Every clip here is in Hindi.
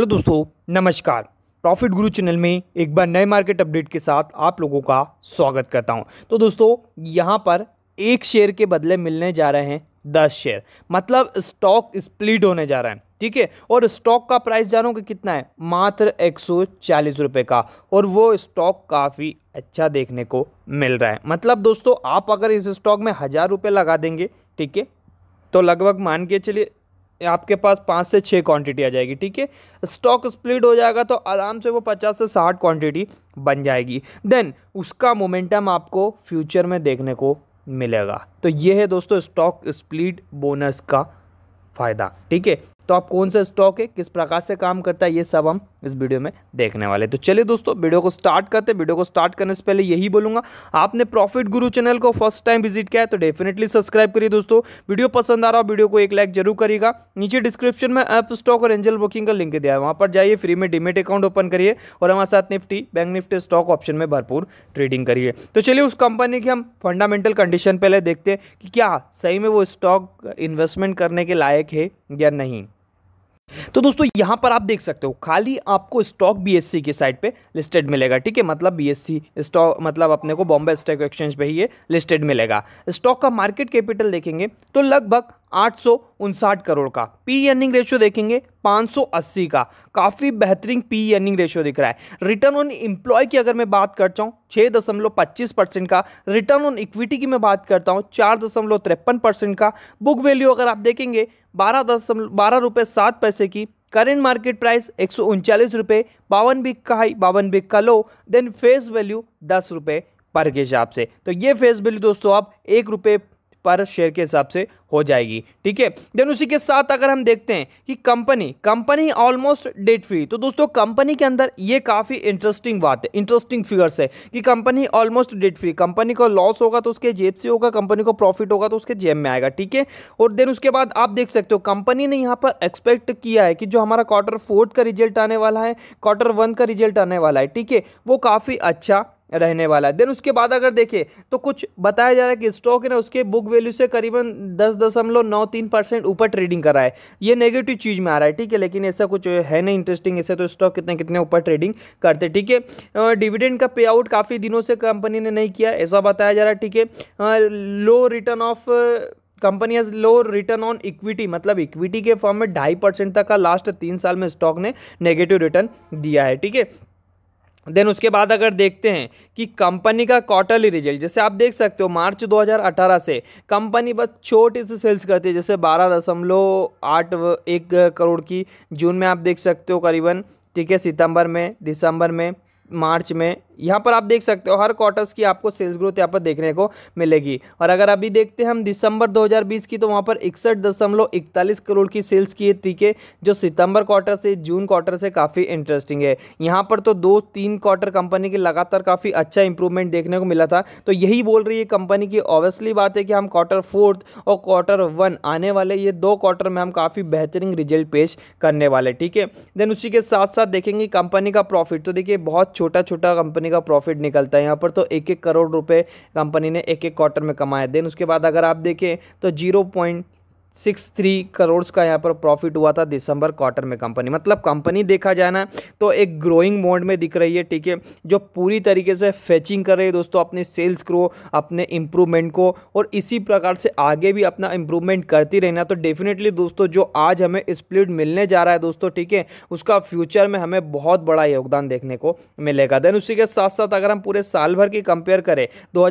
हेलो दोस्तों नमस्कार प्रॉफिट गुरु चैनल में एक बार नए मार्केट अपडेट के साथ आप लोगों का स्वागत करता हूं तो दोस्तों यहां पर एक शेयर के बदले मिलने जा रहे हैं दस शेयर मतलब स्टॉक स्प्लिट होने जा रहा है ठीक है और स्टॉक का प्राइस जानो कि कितना है मात्र एक सौ का और वो स्टॉक काफ़ी अच्छा देखने को मिल रहा है मतलब दोस्तों आप अगर इस स्टॉक में हज़ार रुपये लगा देंगे ठीक है तो लगभग मान के चलिए आपके पास पाँच से छः क्वांटिटी आ जाएगी ठीक है स्टॉक स्प्लिट हो जाएगा तो आराम से वो पचास से साठ क्वांटिटी बन जाएगी देन उसका मोमेंटम आपको फ्यूचर में देखने को मिलेगा तो ये है दोस्तों स्टॉक स्प्लिट बोनस का फ़ायदा ठीक है तो आप कौन सा स्टॉक है किस प्रकार से काम करता है ये सब हम इस वीडियो में देखने वाले तो चलिए दोस्तों वीडियो को स्टार्ट करते हैं वीडियो को स्टार्ट करने से पहले यही बोलूंगा आपने प्रॉफिट गुरु चैनल को फर्स्ट टाइम विजिट किया है तो डेफिनेटली सब्सक्राइब करिए दोस्तों वीडियो पसंद आ रहा हो वीडियो को एक लाइक जरूर करिएगा नीचे डिस्क्रिप्शन में ऐप स्टॉक और एंजल बुकिंग का लिंक दिया है वहाँ पर जाइए फ्री में डिमेट अकाउंट ओपन करिए और हमारे साथ Nifty Bank Nifty stock option में भरपूर ट्रेडिंग करिए तो चलिए उस कंपनी की हम फंडामेंटल कंडीशन पहले देखते हैं कि क्या सही में वो स्टॉक इन्वेस्टमेंट करने के लायक है या नहीं तो दोस्तों यहां पर आप देख सकते हो खाली आपको स्टॉक बीएससी के साइट पे लिस्टेड मिलेगा ठीक है मतलब बीएससी स्टॉक मतलब अपने को बॉम्बे स्टॉक एक्सचेंज पे ही ये लिस्टेड मिलेगा स्टॉक का मार्केट कैपिटल देखेंगे तो लगभग आठ करोड़ का पी अर्निंग रेशियो देखेंगे 580 का काफ़ी बेहतरीन पी अर्निंग रेशियो दिख रहा है रिटर्न ऑन इम्प्लॉय की अगर मैं बात करता हूँ छः दशमलव पच्चीस परसेंट का रिटर्न ऑन इक्विटी की मैं बात करता हूँ चार दशमलव तिरपन परसेंट का बुक वैल्यू अगर आप देखेंगे बारह दशमलव बारह रुपये सात पैसे की करेंट मार्केट प्राइस एक सौ उनचालीस रुपये बावन बिक का हाई बावन बिक का लो देन फेस वैल्यू दस रुपये पर के हिसाब से तो ये फेस वैल्यू दोस्तों आप एक रुपये पर शेयर के हिसाब से हो जाएगी ठीक है देन उसी के साथ अगर हम देखते हैं कि company company almost debt free तो दोस्तों कंपनी के अंदर ये काफ़ी इंटरेस्टिंग बात है इंटरेस्टिंग फिगर्स है कि company almost debt free company को लॉस होगा तो उसके जेब से होगा कंपनी को प्रॉफिट होगा तो उसके जेब में आएगा ठीक है और देन उसके बाद आप देख सकते हो कंपनी ने यहाँ पर एक्सपेक्ट किया है कि जो हमारा क्वार्टर फोर्थ का रिजल्ट आने वाला है क्वार्टर वन का रिजल्ट आने वाला है ठीक है वो काफ़ी अच्छा रहने वाला है देन उसके बाद अगर देखें तो कुछ बताया जा रहा है कि स्टॉक है ना उसके बुक वैल्यू से करीबन दस दशमलव नौ तीन परसेंट ऊपर ट्रेडिंग कर रहा है ये नेगेटिव चीज़ में आ रहा है ठीक है लेकिन ऐसा कुछ है नहीं इंटरेस्टिंग ऐसे तो स्टॉक कितने कितने ऊपर ट्रेडिंग करते ठीक है डिविडेंड का पे आउट काफ़ी दिनों से कंपनी ने नहीं किया ऐसा बताया जा रहा है ठीक है low return of company has low return on equity मतलब इक्विटी के फॉर्म में ढाई परसेंट तक का लास्ट तीन साल में स्टॉक ने नेगेटिव रिटर्न दिया है ठीक है देन उसके बाद अगर देखते हैं कि कंपनी का क्वार्टरली रिजल्ट जैसे आप देख सकते हो मार्च 2018 से कंपनी बस छोटी सी सेल्स करती है जैसे बारह दशमलव आठ एक करोड़ की जून में आप देख सकते हो करीबन ठीक है सितंबर में दिसंबर में मार्च में यहाँ पर आप देख सकते हो हर क्वार्टर्स की आपको सेल्स ग्रोथ यहाँ पर देखने को मिलेगी और अगर अभी देखते हैं हम दिसंबर 2020 की तो वहाँ पर इकसठ दशमलव इकतालीस करोड़ की सेल्स की टीके जो सितंबर क्वार्टर से जून क्वार्टर से काफ़ी इंटरेस्टिंग है यहाँ पर तो दो तीन क्वार्टर कंपनी की लगातार काफ़ी अच्छा इंप्रूवमेंट देखने को मिला था तो यही बोल रही है कंपनी की ऑब्वियसली बात है कि हम क्वार्टर फोर्थ और क्वार्टर वन आने वाले ये दो क्वार्टर में हम काफ़ी बेहतरीन रिजल्ट पेश करने वाले ठीक है देन उसी के साथ साथ देखेंगे कंपनी का प्रॉफिट तो देखिए बहुत छोटा छोटा कंपनी का प्रॉफिट निकलता है यहाँ पर तो एक एक करोड़ रुपये कंपनी ने एक एक क्वार्टर में कमाया देन उसके बाद अगर आप देखें तो zero point six three crore का यहाँ पर प्रॉफिट हुआ था दिसंबर क्वार्टर में कंपनी मतलब कंपनी देखा जाए ना तो एक ग्रोइंग मोड में दिख रही है ठीक है जो पूरी तरीके से फैचिंग कर रही है दोस्तों अपने सेल्स को अपने इम्प्रूवमेंट को और इसी प्रकार से आगे भी अपना इम्प्रूवमेंट करती रहना तो डेफिनेटली दोस्तों जो आज हमें स्प्लिट मिलने जा रहा है दोस्तों ठीक है उसका फ्यूचर में हमें बहुत बड़ा योगदान देखने को मिलेगा देन उसी के साथ साथ अगर हम पूरे साल भर की कंपेयर करें दो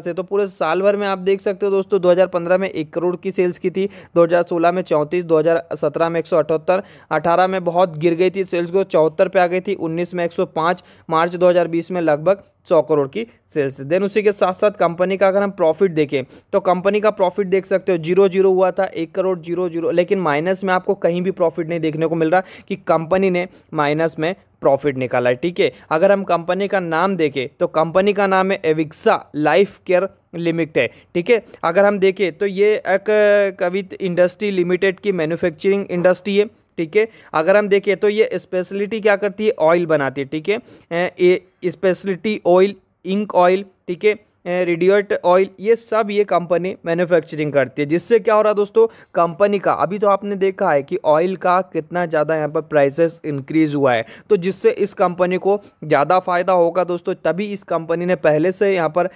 से तो पूरे साल भर में आप देख सकते हो दोस्तों दो में एक करोड़ की सेल्स की थी 2016 में चौंतीस 2017 में 178 18 में बहुत गिर गई थी सेल्स ग्रोथ चौहत्तर पे आ गई थी 19 में 105 मार्च 2020 में लगभग सौ करोड़ की सेल्स देन उसी के साथ साथ कंपनी का अगर हम प्रॉफिट देखें तो कंपनी का प्रॉफिट देख सकते हो जीरो जीरो हुआ था एक करोड़ जीरो जीरो लेकिन माइनस में आपको कहीं भी प्रॉफिट नहीं देखने को मिल रहा कि कंपनी ने माइनस में प्रॉफिट निकाला है ठीक है अगर हम कंपनी का नाम देखें तो कंपनी का नाम है एविक्सा लाइफ केयर लिमिटेड है ठीक है अगर हम देखें तो ये एक कवित इंडस्ट्री लिमिटेड की मैन्युफैक्चरिंग इंडस्ट्री है ठीक है अगर हम देखें तो ये स्पेशलिटी क्या करती है ऑयल बनाती है ठीक है स्पेशलिटी ऑयल इंक ऑयल ठीक है रेडियोट ऑयल ये सब ये कंपनी मैन्युफैक्चरिंग करती है जिससे क्या हो रहा है दोस्तों कंपनी का अभी तो आपने देखा है कि ऑयल का कितना ज़्यादा यहाँ पर प्राइसेस इंक्रीज हुआ है तो जिससे इस कंपनी को ज़्यादा फायदा होगा दोस्तों तभी इस कंपनी ने पहले से यहाँ पर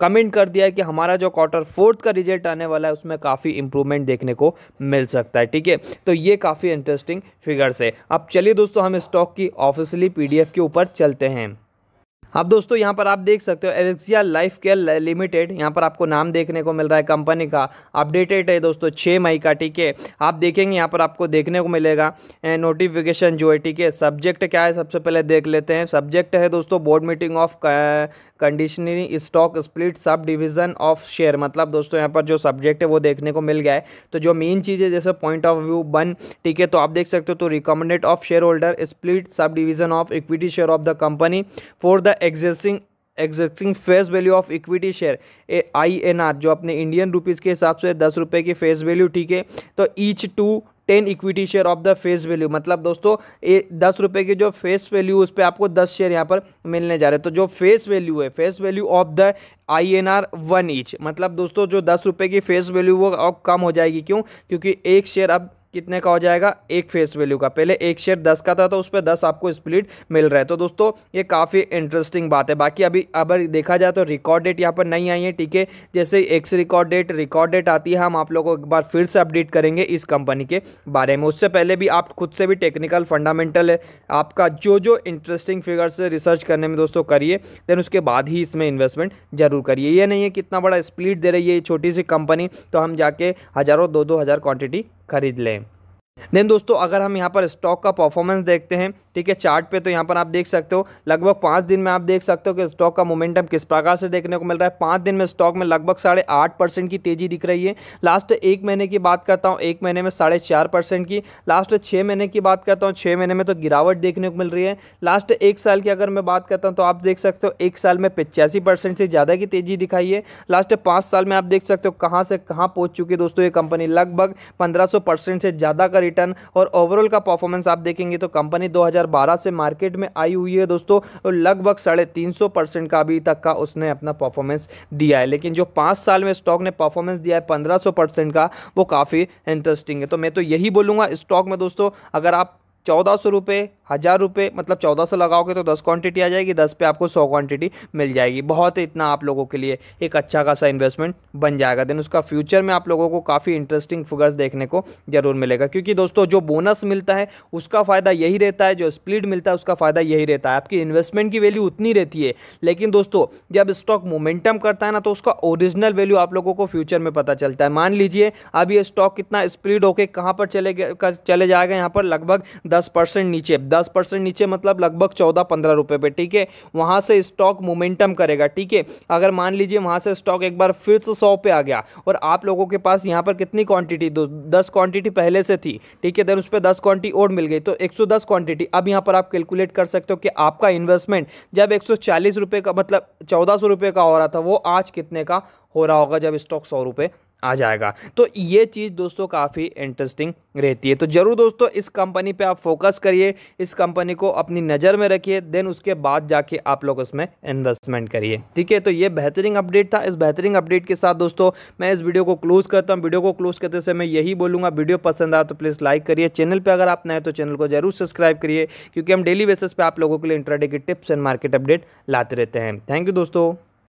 कमेंट कर दिया है कि हमारा जो क्वार्टर फोर्थ का रिजल्ट आने वाला है उसमें काफ़ी इंप्रूवमेंट देखने को मिल सकता है ठीक है तो ये काफ़ी इंटरेस्टिंग फिगर्स है अब चलिए दोस्तों हम स्टॉक की ऑफिसली पीडीएफ के ऊपर चलते हैं अब दोस्तों यहाँ पर आप देख सकते हो एलेक्सिया लाइफ केयर लिमिटेड यहाँ पर आपको नाम देखने को मिल रहा है कंपनी का अपडेटेड है दोस्तों छः मई का ठीक है आप देखेंगे यहाँ पर आपको देखने को मिलेगा नोटिफिकेशन जो है ठीक है सब्जेक्ट क्या है सबसे पहले देख लेते हैं सब्जेक्ट है दोस्तों बोर्ड मीटिंग ऑफ कंडीशनरी stock split subdivision of share मतलब दोस्तों यहाँ पर जो सब्जेक्ट है वो देखने को मिल गया है तो जो मेन चीज़ है जैसे पॉइंट ऑफ व्यू बन ठीक है तो आप देख सकते हो तो recommended of shareholder split subdivision of equity share of the company for the existing existing face value of equity share a I N R जो अपने इंडियन रुपीज़ के हिसाब से दस रुपये की फेस वैल्यू ठीक है तो each two ten equity share of the face value मतलब दोस्तों ये दस रुपये की जो फेस वैल्यू उस पर आपको दस शेयर यहाँ पर मिलने जा रहे हैं तो जो फेस वैल्यू है face value of the I N R one each मतलब दोस्तों जो दस रुपये की फेस वैल्यू वो अब कम हो जाएगी क्यों क्योंकि एक शेयर अब कितने का हो जाएगा एक फेस वैल्यू का पहले एक शेयर दस का था तो उस पर दस आपको स्प्लिट मिल रहा है तो दोस्तों ये काफ़ी इंटरेस्टिंग बात है बाकी अभी अगर देखा जाए तो रिकॉर्ड डेट यहाँ पर नहीं आई है ठीक है जैसे ex record date record date आती है हम आप लोगों को एक बार फिर से अपडेट करेंगे इस कंपनी के बारे में उससे पहले भी आप खुद से भी टेक्निकल फंडामेंटल है आपका जो जो इंटरेस्टिंग फिगर्स रिसर्च करने में दोस्तों करिए देन उसके बाद ही इसमें इन्वेस्टमेंट जरूर करिए ये नहीं है कितना बड़ा स्प्लिट दे रही है ये छोटी सी कंपनी तो हम जाके हज़ारों दो दो हज़ार क्वान्टिटी ખરીદ લે देन दोस्तों अगर हम यहाँ पर स्टॉक का परफॉर्मेंस देखते हैं ठीक है चार्ट पे तो यहाँ पर आप देख सकते हो लगभग पाँच दिन में आप देख सकते हो कि स्टॉक का मोमेंटम किस प्रकार से देखने को मिल रहा है पाँच दिन में स्टॉक में लगभग साढ़े आठ परसेंट की तेज़ी दिख रही है लास्ट एक महीने की बात करता हूँ एक महीने में साढ़े चार परसेंट की लास्ट छः महीने की बात करता हूँ छः महीने में तो गिरावट देखने को मिल रही है लास्ट एक साल की अगर मैं बात करता हूँ तो आप देख सकते हो एक साल में पिचासी से ज़्यादा की तेज़ी दिखाई है लास्ट पाँच साल में आप देख सकते हो कहाँ से कहाँ पहुँच चुकी है दोस्तों ये कंपनी लगभग पंद्रह से ज़्यादा करीब रिटर्न और ओवरऑल का परफॉर्मेंस आप देखेंगे तो कंपनी 2012 से मार्केट में आई हुई है दोस्तों और लगभग साढ़े तीन सौ परसेंट का अभी तक का उसने अपना परफॉर्मेंस दिया है लेकिन जो पाँच साल में स्टॉक ने परफॉर्मेंस दिया है पंद्रह परसेंट का वो काफ़ी इंटरेस्टिंग है तो मैं तो यही बोलूँगा स्टॉक में दोस्तों अगर आप चौदह सौ रुपये हज़ार रुपये मतलब चौदह सौ लगाओगे तो दस क्वांटिटी आ जाएगी दस पे आपको सौ क्वांटिटी मिल जाएगी बहुत इतना आप लोगों के लिए एक अच्छा खासा इन्वेस्टमेंट बन जाएगा देन उसका फ्यूचर में आप लोगों को काफ़ी इंटरेस्टिंग फिगर्स देखने को ज़रूर मिलेगा क्योंकि दोस्तों जो बोनस मिलता है उसका फ़ायदा यही रहता है जो स्प्लिट मिलता है उसका फ़ायदा यही रहता है आपकी इन्वेस्टमेंट की वैल्यू उतनी रहती है लेकिन दोस्तों जब स्टॉक मोमेंटम करता है ना तो उसका ओरिजिनल वैल्यू आप लोगों को फ्यूचर में पता चलता है मान लीजिए अब ये स्टॉक कितना स्प्लिट होकर कहाँ पर चले चले जाएगा यहाँ पर लगभग दस परसेंट नीचे दस परसेंट नीचे मतलब लगभग चौदह पंद्रह रुपये पे ठीक है वहाँ से स्टॉक मोमेंटम करेगा ठीक है अगर मान लीजिए वहाँ से स्टॉक एक बार फिर से सौ पे आ गया और आप लोगों के पास यहाँ पर कितनी क्वांटिटी दस क्वांटिटी पहले से थी ठीक है देन उस पर दस क्वांटिटी और मिल गई तो एक सौ दस क्वांटिटी अब यहाँ पर आप कैलकुलेट कर सकते हो कि आपका इन्वेस्टमेंट जब एक सौ चालीस रुपये का मतलब चौदह सौ रुपये का हो रहा था वो आज कितने का हो रहा होगा जब स्टॉक सौ रुपये आ जाएगा तो ये चीज़ दोस्तों काफ़ी इंटरेस्टिंग रहती है तो ज़रूर दोस्तों इस कंपनी पे आप फोकस करिए इस कंपनी को अपनी नज़र में रखिए देन उसके बाद जाके आप लोग उसमें इन्वेस्टमेंट करिए ठीक है तो ये बेहतरीन अपडेट था इस बेहतरीन अपडेट के साथ दोस्तों मैं इस वीडियो को क्लोज़ करता हूँ वीडियो को क्लोज़ करते समय मैं यही बोलूँगा वीडियो पसंद आया तो प्लीज़ लाइक करिए चैनल पर अगर आप नए तो चैनल को जरूर सब्सक्राइब करिए क्योंकि हम डेली बेसिस पर आप लोगों के लिए इंटरडे की टिप्स एंड मार्केट अपडेट लाते रहते हैं थैंक यू दोस्तों